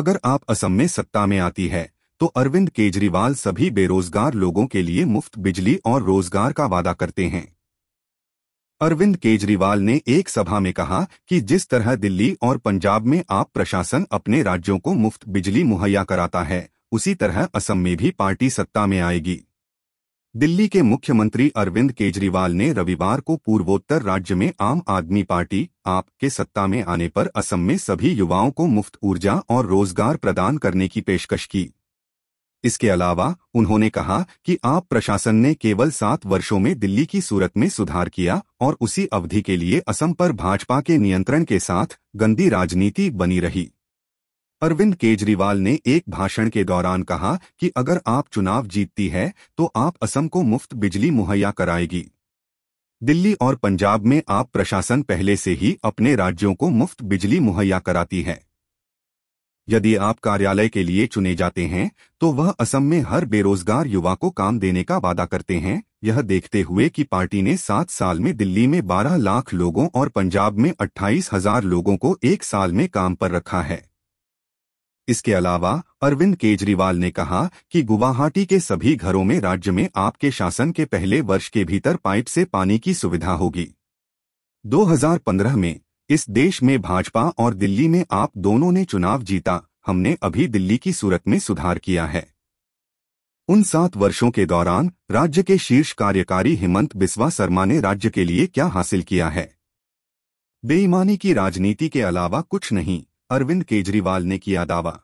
अगर आप असम में सत्ता में आती है तो अरविंद केजरीवाल सभी बेरोजगार लोगों के लिए मुफ्त बिजली और रोजगार का वादा करते हैं अरविंद केजरीवाल ने एक सभा में कहा कि जिस तरह दिल्ली और पंजाब में आप प्रशासन अपने राज्यों को मुफ्त बिजली मुहैया कराता है उसी तरह असम में भी पार्टी सत्ता में आएगी दिल्ली के मुख्यमंत्री अरविंद केजरीवाल ने रविवार को पूर्वोत्तर राज्य में आम आदमी पार्टी आप के सत्ता में आने पर असम में सभी युवाओं को मुफ्त ऊर्जा और रोजगार प्रदान करने की पेशकश की इसके अलावा उन्होंने कहा कि आप प्रशासन ने केवल सात वर्षों में दिल्ली की सूरत में सुधार किया और उसी अवधि के लिए असम पर भाजपा के नियंत्रण के साथ गंदी राजनीति बनी रही अरविंद केजरीवाल ने एक भाषण के दौरान कहा कि अगर आप चुनाव जीतती है तो आप असम को मुफ्त बिजली मुहैया कराएगी दिल्ली और पंजाब में आप प्रशासन पहले से ही अपने राज्यों को मुफ्त बिजली मुहैया कराती है यदि आप कार्यालय के लिए चुने जाते हैं तो वह असम में हर बेरोजगार युवा को काम देने का वादा करते हैं यह देखते हुए कि पार्टी ने सात साल में दिल्ली में 12 लाख लोगों और पंजाब में अट्ठाईस हजार लोगों को एक साल में काम पर रखा है इसके अलावा अरविंद केजरीवाल ने कहा कि गुवाहाटी के सभी घरों में राज्य में आपके शासन के पहले वर्ष के भीतर पाइप से पानी की सुविधा होगी 2015 में इस देश में भाजपा और दिल्ली में आप दोनों ने चुनाव जीता हमने अभी दिल्ली की सूरत में सुधार किया है उन सात वर्षों के दौरान राज्य के शीर्ष कार्यकारी हेमंत बिस्वा शर्मा ने राज्य के लिए क्या हासिल किया है बेईमानी की राजनीति के अलावा कुछ नहीं अरविंद केजरीवाल ने किया दावा